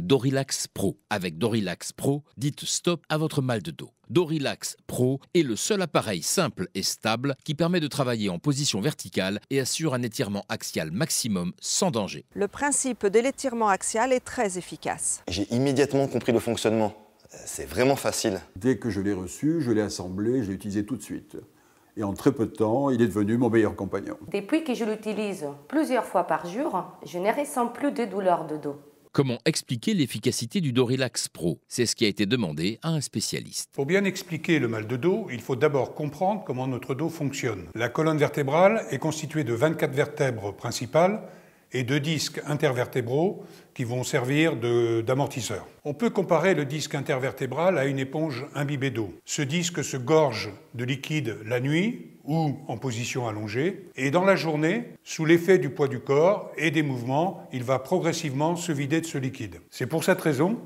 Dorilax Pro. Avec Dorilax Pro, dites stop à votre mal de dos. Dorilax Pro est le seul appareil simple et stable qui permet de travailler en position verticale et assure un étirement axial maximum sans danger. Le principe de l'étirement axial est très efficace. J'ai immédiatement compris le fonctionnement. C'est vraiment facile. Dès que je l'ai reçu, je l'ai assemblé, je l'ai utilisé tout de suite. Et en très peu de temps, il est devenu mon meilleur compagnon. Depuis que je l'utilise plusieurs fois par jour, je ne ressens plus de douleurs de dos. Comment expliquer l'efficacité du Dorilax Pro C'est ce qui a été demandé à un spécialiste. Pour bien expliquer le mal de dos, il faut d'abord comprendre comment notre dos fonctionne. La colonne vertébrale est constituée de 24 vertèbres principales et de disques intervertébraux qui vont servir d'amortisseur. On peut comparer le disque intervertébral à une éponge imbibée d'eau. Ce disque se gorge de liquide la nuit ou en position allongée. Et dans la journée, sous l'effet du poids du corps et des mouvements, il va progressivement se vider de ce liquide. C'est pour cette raison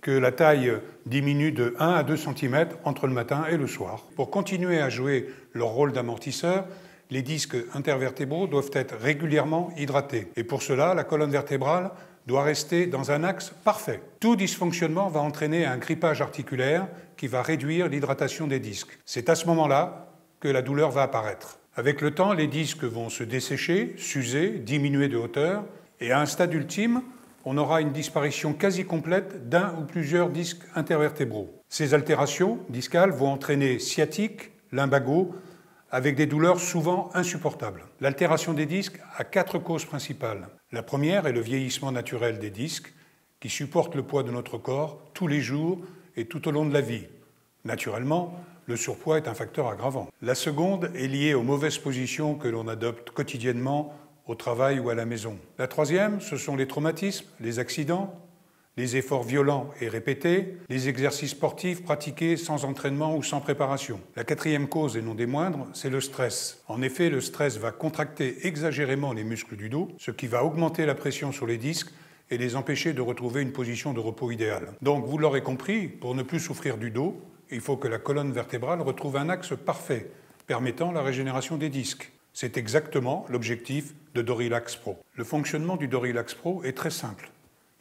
que la taille diminue de 1 à 2 cm entre le matin et le soir. Pour continuer à jouer leur rôle d'amortisseur, les disques intervertébraux doivent être régulièrement hydratés. Et pour cela, la colonne vertébrale doit rester dans un axe parfait. Tout dysfonctionnement va entraîner un grippage articulaire qui va réduire l'hydratation des disques. C'est à ce moment-là la douleur va apparaître. Avec le temps, les disques vont se dessécher, s'user, diminuer de hauteur, et à un stade ultime, on aura une disparition quasi complète d'un ou plusieurs disques intervertébraux. Ces altérations discales vont entraîner sciatique, lumbago, avec des douleurs souvent insupportables. L'altération des disques a quatre causes principales. La première est le vieillissement naturel des disques, qui supportent le poids de notre corps tous les jours et tout au long de la vie. Naturellement, le surpoids est un facteur aggravant. La seconde est liée aux mauvaises positions que l'on adopte quotidiennement au travail ou à la maison. La troisième, ce sont les traumatismes, les accidents, les efforts violents et répétés, les exercices sportifs pratiqués sans entraînement ou sans préparation. La quatrième cause, et non des moindres, c'est le stress. En effet, le stress va contracter exagérément les muscles du dos, ce qui va augmenter la pression sur les disques et les empêcher de retrouver une position de repos idéale. Donc, vous l'aurez compris, pour ne plus souffrir du dos, il faut que la colonne vertébrale retrouve un axe parfait permettant la régénération des disques. C'est exactement l'objectif de Dorilax Pro. Le fonctionnement du Dorilax Pro est très simple.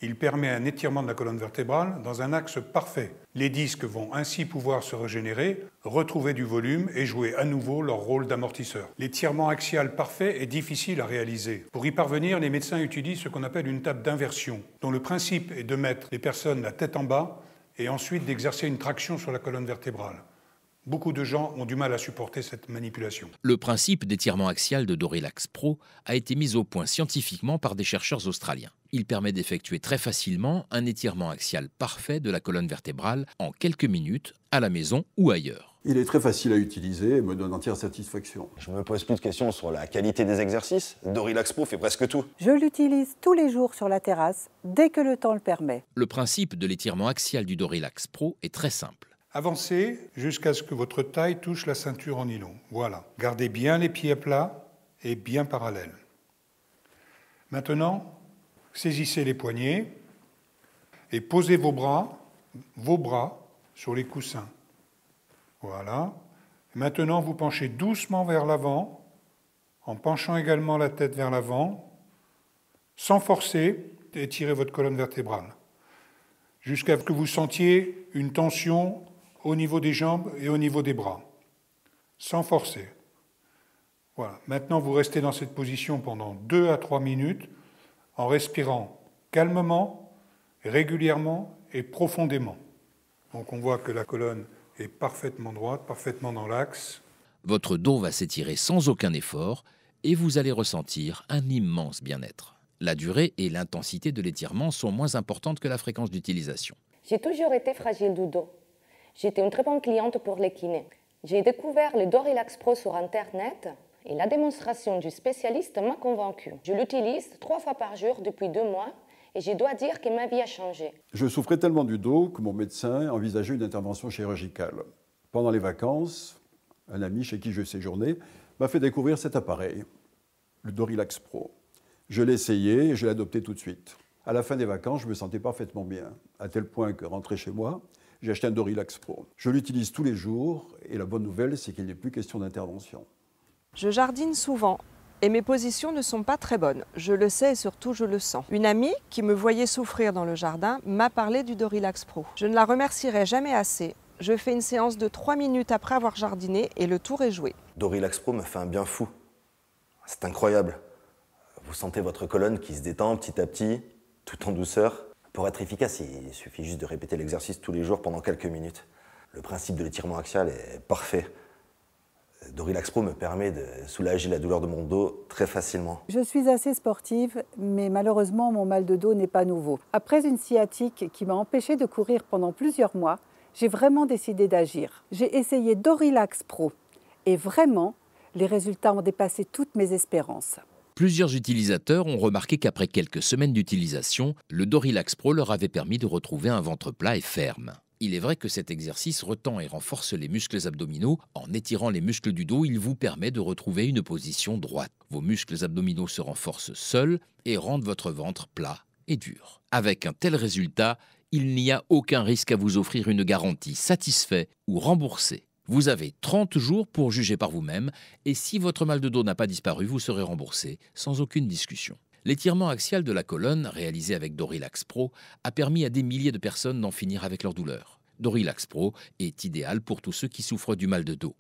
Il permet un étirement de la colonne vertébrale dans un axe parfait. Les disques vont ainsi pouvoir se régénérer, retrouver du volume et jouer à nouveau leur rôle d'amortisseur. L'étirement axial parfait est difficile à réaliser. Pour y parvenir, les médecins utilisent ce qu'on appelle une table d'inversion, dont le principe est de mettre les personnes la tête en bas et ensuite d'exercer une traction sur la colonne vertébrale. Beaucoup de gens ont du mal à supporter cette manipulation. Le principe d'étirement axial de Dorilax Pro a été mis au point scientifiquement par des chercheurs australiens. Il permet d'effectuer très facilement un étirement axial parfait de la colonne vertébrale en quelques minutes, à la maison ou ailleurs. Il est très facile à utiliser et me donne entière satisfaction. Je me pose plus de questions sur la qualité des exercices. Dorilax Pro fait presque tout. Je l'utilise tous les jours sur la terrasse, dès que le temps le permet. Le principe de l'étirement axial du Dorilax Pro est très simple. Avancez jusqu'à ce que votre taille touche la ceinture en nylon. Voilà. Gardez bien les pieds à plats et bien parallèles. Maintenant, saisissez les poignets et posez vos bras, vos bras sur les coussins. Voilà. Maintenant, vous penchez doucement vers l'avant, en penchant également la tête vers l'avant, sans forcer, et votre colonne vertébrale, jusqu'à ce que vous sentiez une tension au niveau des jambes et au niveau des bras, sans forcer. Voilà. Maintenant, vous restez dans cette position pendant 2 à 3 minutes, en respirant calmement, régulièrement et profondément. Donc on voit que la colonne est parfaitement droite, parfaitement dans l'axe. Votre dos va s'étirer sans aucun effort et vous allez ressentir un immense bien-être. La durée et l'intensité de l'étirement sont moins importantes que la fréquence d'utilisation. J'ai toujours été fragile du dos. J'étais une très bonne cliente pour les kinés. J'ai découvert le dos relax pro sur Internet et la démonstration du spécialiste m'a convaincue. Je l'utilise trois fois par jour depuis deux mois et je dois dire que ma vie a changé. Je souffrais tellement du dos que mon médecin envisageait une intervention chirurgicale. Pendant les vacances, un ami chez qui je séjournais m'a fait découvrir cet appareil, le Dorilax Pro. Je l'ai essayé et je l'ai adopté tout de suite. À la fin des vacances, je me sentais parfaitement bien, à tel point que rentré chez moi, j'ai acheté un Dorilax Pro. Je l'utilise tous les jours et la bonne nouvelle, c'est qu'il n'est plus question d'intervention. Je jardine souvent et mes positions ne sont pas très bonnes. Je le sais et surtout je le sens. Une amie qui me voyait souffrir dans le jardin m'a parlé du Dorilax Pro. Je ne la remercierai jamais assez. Je fais une séance de 3 minutes après avoir jardiné et le tour est joué. Dorilax Pro me fait un bien fou. C'est incroyable. Vous sentez votre colonne qui se détend petit à petit, tout en douceur. Pour être efficace, il suffit juste de répéter l'exercice tous les jours pendant quelques minutes. Le principe de l'étirement axial est parfait. Dorilax Pro me permet de soulager la douleur de mon dos très facilement. Je suis assez sportive, mais malheureusement, mon mal de dos n'est pas nouveau. Après une sciatique qui m'a empêchée de courir pendant plusieurs mois, j'ai vraiment décidé d'agir. J'ai essayé Dorilax Pro et vraiment, les résultats ont dépassé toutes mes espérances. Plusieurs utilisateurs ont remarqué qu'après quelques semaines d'utilisation, le Dorilax Pro leur avait permis de retrouver un ventre plat et ferme. Il est vrai que cet exercice retend et renforce les muscles abdominaux. En étirant les muscles du dos, il vous permet de retrouver une position droite. Vos muscles abdominaux se renforcent seuls et rendent votre ventre plat et dur. Avec un tel résultat, il n'y a aucun risque à vous offrir une garantie satisfait ou remboursée. Vous avez 30 jours pour juger par vous-même et si votre mal de dos n'a pas disparu, vous serez remboursé sans aucune discussion. L'étirement axial de la colonne, réalisé avec Dorilax Pro, a permis à des milliers de personnes d'en finir avec leur douleur. Dorilax Pro est idéal pour tous ceux qui souffrent du mal de dos.